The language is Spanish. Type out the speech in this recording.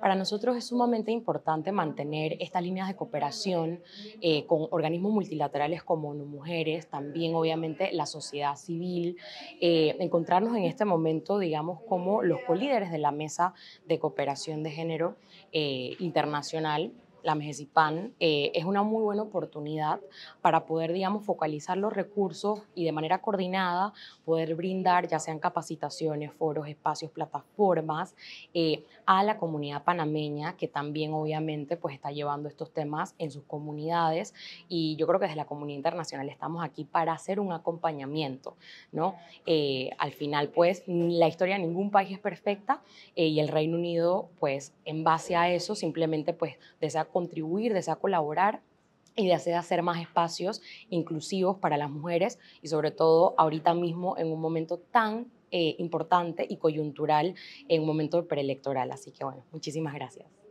Para nosotros es sumamente importante mantener estas líneas de cooperación eh, con organismos multilaterales como Mujeres, también obviamente la sociedad civil, eh, encontrarnos en este momento, digamos, como los colíderes de la mesa de cooperación de género eh, internacional la Mejezipan, eh, es una muy buena oportunidad para poder, digamos, focalizar los recursos y de manera coordinada poder brindar, ya sean capacitaciones, foros, espacios, plataformas, eh, a la comunidad panameña que también obviamente pues está llevando estos temas en sus comunidades y yo creo que desde la comunidad internacional estamos aquí para hacer un acompañamiento, ¿no? Eh, al final pues la historia de ningún país es perfecta y el Reino Unido pues en base a eso simplemente pues desea contribuir, desea colaborar y desea hacer más espacios inclusivos para las mujeres y sobre todo ahorita mismo en un momento tan eh, importante y coyuntural, en un momento preelectoral. Así que bueno, muchísimas gracias.